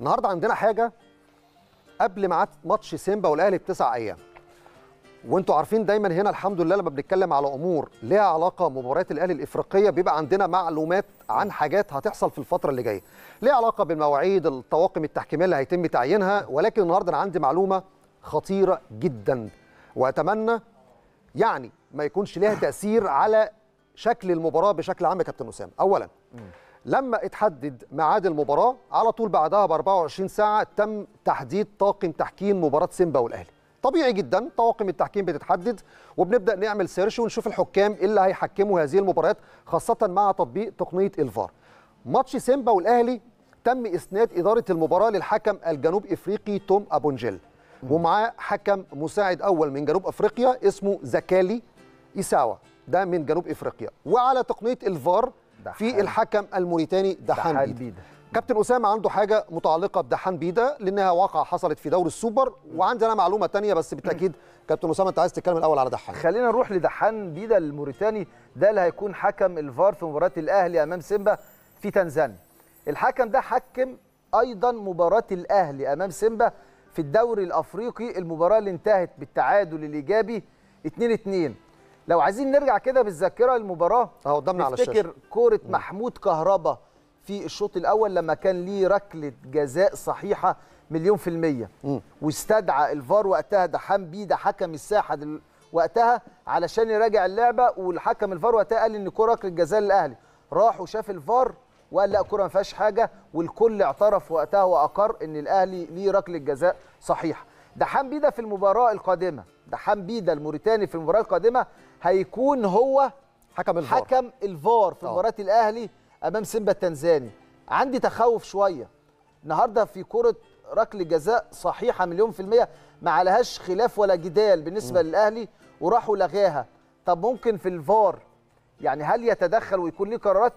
النهارده عندنا حاجه قبل ميعاد ماتش سيمبا والاهلي بتسع ايام وانتوا عارفين دايما هنا الحمد لله لما بنتكلم على امور ليها علاقه بمباريات الاهلي الافريقيه بيبقى عندنا معلومات عن حاجات هتحصل في الفتره اللي جايه ليها علاقه بالمواعيد الطواقم التحكيميه اللي هيتم تعيينها ولكن النهارده انا عندي معلومه خطيره جدا واتمنى يعني ما يكونش ليها تاثير على شكل المباراه بشكل عام يا كابتن اسامه اولا لما اتحدد ميعاد المباراه على طول بعدها ب 24 ساعه تم تحديد طاقم تحكيم مباراه سيمبا والاهلي طبيعي جدا طواقم التحكيم بتتحدد وبنبدا نعمل سيرش ونشوف الحكام إيه اللي هيحكموا هذه المباريات خاصه مع تطبيق تقنيه الفار ماتش سيمبا والاهلي تم اسناد اداره المباراه للحكم الجنوب افريقي توم ابونجيل ومعاه حكم مساعد اول من جنوب افريقيا اسمه زكالي ايساوا ده من جنوب افريقيا وعلى تقنيه الفار في الحكم الموريتاني دحان بيدا, بيدا. كابتن اسامه عنده حاجه متعلقه بدحان بيدا لانها واقعه حصلت في دوري السوبر وعندي انا معلومه ثانيه بس بالتاكيد كابتن اسامه انت عايز تتكلم الاول على دحان خلينا نروح لدحان بيدا الموريتاني ده اللي هيكون حكم الفار في مباراه الاهلي امام سيمبا في تنزانيا الحكم ده حكم ايضا مباراه الاهلي امام سيمبا في الدوري الافريقي المباراه اللي انتهت بالتعادل الايجابي 2 2 لو عايزين نرجع كده بالذاكره للمباراه اهو قدامنا على الشاشه تفتكر كوره محمود كهربا في الشوط الاول لما كان ليه ركله جزاء صحيحه مليون في الميه م. واستدعى الفار وقتها دحام بيه بيده حكم الساحه دل... وقتها علشان يراجع اللعبه والحكم الفار وقتها قال ان كوره ركله جزاء للاهلي راح وشاف الفار وقال لا كوره ما فيهاش حاجه والكل اعترف وقتها واقر ان الاهلي ليه ركله جزاء صحيحه دحام حام بيده في المباراه القادمه دحام بيدا بيده الموريتاني في المباراه القادمه هيكون هو حكم الفار حكم الفار في آه. مباراه الاهلي امام سيمبا التنزاني عندي تخوف شويه النهارده في كره ركله جزاء صحيحه مليون في الميه ما عليهاش خلاف ولا جدال بالنسبه م. للاهلي وراحوا لغاها طب ممكن في الفار يعني هل يتدخل ويكون ليه قرارات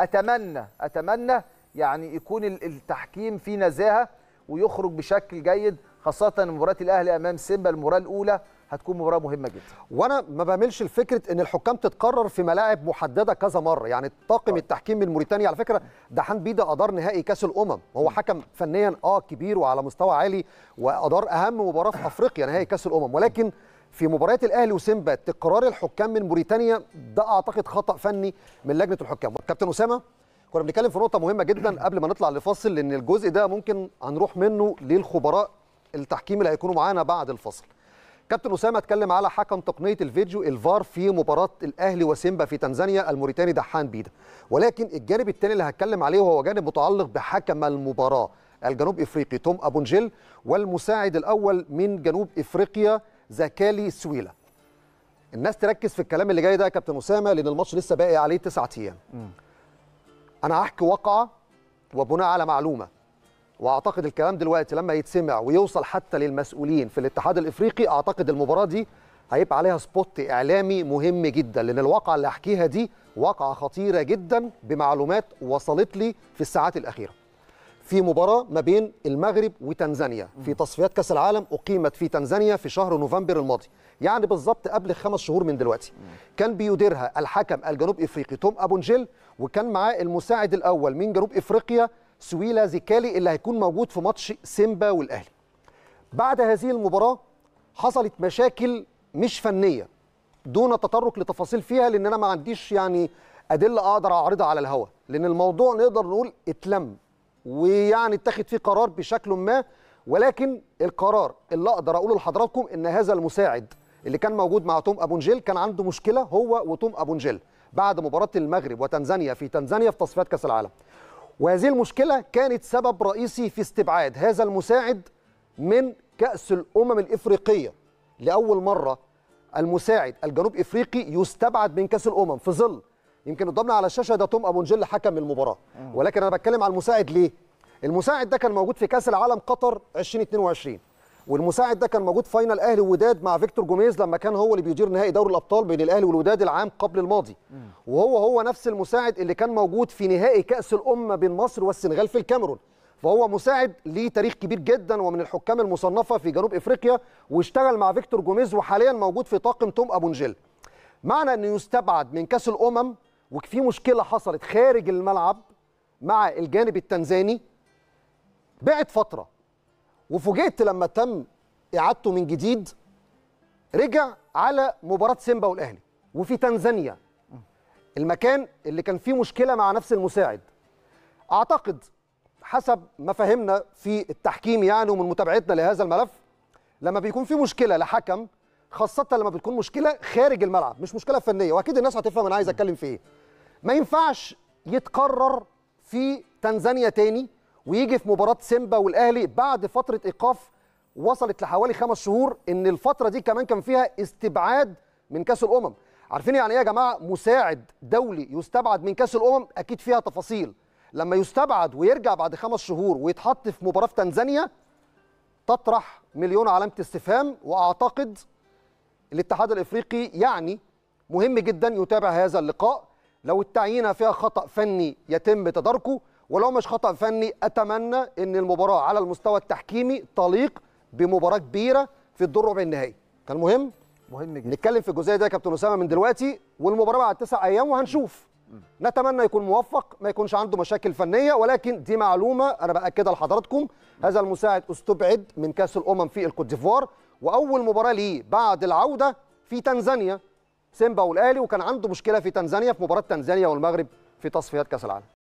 اتمنى اتمنى يعني يكون التحكيم فيه نزاهه ويخرج بشكل جيد خاصه مباراه الاهلي امام سيمبا المباراه الاولى هتكون مباراه مهمه جدا وانا ما بعملش الفكره ان الحكام تتكرر في ملاعب محدده كذا مره يعني طاقم آه. التحكيم من موريتانيا على فكره دحان بيدا ادار نهائي كاس الامم هو حكم فنيا اه كبير وعلى مستوى عالي وادار اهم مباراه في افريقيا نهائي كاس الامم ولكن في مباريات الاهلي وسيمبا تكرار الحكام من موريتانيا ده اعتقد خطا فني من لجنه الحكام كابتن اسامه كنا بنتكلم في نقطه مهمه جدا قبل ما نطلع لفاصل لان الجزء ده ممكن هنروح منه للخبراء التحكيم اللي هيكونوا معانا بعد الفصل كابتن اسامه اتكلم على حكم تقنيه الفيديو الفار في مباراه الاهلي وسيمبا في تنزانيا الموريتاني دحان بيدا ولكن الجانب الثاني اللي هتكلم عليه هو جانب متعلق بحكم المباراه الجنوب افريقي توم ابونجيل والمساعد الاول من جنوب افريقيا زكالي سويلا الناس تركز في الكلام اللي جاي ده يا كابتن اسامه لان الماتش لسه باقي عليه تسعة ايام انا هحكي واقعه وبناء على معلومه واعتقد الكلام دلوقتي لما يتسمع ويوصل حتى للمسؤولين في الاتحاد الافريقي اعتقد المباراه دي هيبقى عليها سبوت اعلامي مهم جدا لان الواقعه اللي احكيها دي واقعه خطيره جدا بمعلومات وصلت لي في الساعات الاخيره في مباراة ما بين المغرب وتنزانيا في تصفيات كأس العالم أقيمت في تنزانيا في شهر نوفمبر الماضي يعني بالظبط قبل خمس شهور من دلوقتي كان بيديرها الحكم الجنوب إفريقي توم أبونجيل وكان معاه المساعد الأول من جنوب إفريقيا سويلا زيكالي اللي هيكون موجود في ماتش سيمبا والاهلي بعد هذه المباراه حصلت مشاكل مش فنيه دون التطرق لتفاصيل فيها لان انا ما عنديش يعني ادله اقدر اعرضها على الهواء لان الموضوع نقدر نقول اتلم ويعني اتخذ فيه قرار بشكل ما ولكن القرار اللي اقدر اقوله لحضراتكم ان هذا المساعد اللي كان موجود مع توم ابونجيل كان عنده مشكله هو وتوم ابونجيل بعد مباراه المغرب وتنزانيا في تنزانيا في تصفيات كاس العالم وهذه المشكلة كانت سبب رئيسي في استبعاد هذا المساعد من كأس الأمم الإفريقية لأول مرة المساعد الجنوب إفريقي يستبعد من كأس الأمم في ظل يمكن قدامنا على الشاشة ده توم أبو نجل حكم المباراة ولكن أنا بتكلم على المساعد ليه؟ المساعد ده كان موجود في كأس العالم قطر 2022 والمساعد ده كان موجود فاينل اهلي ووداد مع فيكتور جوميز لما كان هو اللي بيدير نهائي دوري الابطال بين الاهلي والوداد العام قبل الماضي وهو هو نفس المساعد اللي كان موجود في نهائي كاس الامه بين مصر والسنغال في الكاميرون فهو مساعد ليه تاريخ كبير جدا ومن الحكام المصنفه في جنوب افريقيا واشتغل مع فيكتور جوميز وحاليا موجود في طاقم توم ابو نجيل معنى انه يستبعد من كاس الامم وفي مشكله حصلت خارج الملعب مع الجانب التنزاني بعد فتره وفوجئت لما تم اعادته من جديد رجع على مباراه سيمبا والاهلي وفي تنزانيا المكان اللي كان فيه مشكله مع نفس المساعد اعتقد حسب ما فهمنا في التحكيم يعني ومن متابعتنا لهذا الملف لما بيكون في مشكله لحكم خاصه لما بتكون مشكله خارج الملعب مش مشكله فنيه واكيد الناس هتفهم انا عايز اتكلم في ايه ما ينفعش يتكرر في تنزانيا تاني ويجي في مباراه سيمبا والاهلي بعد فتره ايقاف وصلت لحوالي خمس شهور ان الفتره دي كمان كان فيها استبعاد من كاس الامم عارفين يعني ايه يا جماعه مساعد دولي يستبعد من كاس الامم اكيد فيها تفاصيل لما يستبعد ويرجع بعد خمس شهور ويتحط في مباراه في تنزانيا تطرح مليون علامه استفهام واعتقد الاتحاد الافريقي يعني مهم جدا يتابع هذا اللقاء لو التعيينه فيها خطا فني يتم تداركه ولو مش خطأ فني أتمنى أن المباراة على المستوى التحكيمي تليق بمباراة كبيرة في الدور ربع النهائي كان مهم مهم جدا نتكلم في الجزئيه دي يا كابتن اسامه من دلوقتي والمباراه بعد تسع ايام وهنشوف نتمنى يكون موفق ما يكونش عنده مشاكل فنيه ولكن دي معلومه انا باكدها لحضراتكم هذا المساعد استبعد من كاس الامم في الكوت ديفوار واول مباراه ليه بعد العوده في تنزانيا سيمبا والاهلي وكان عنده مشكله في تنزانيا في مباراه تنزانيا والمغرب في تصفيات كاس العالم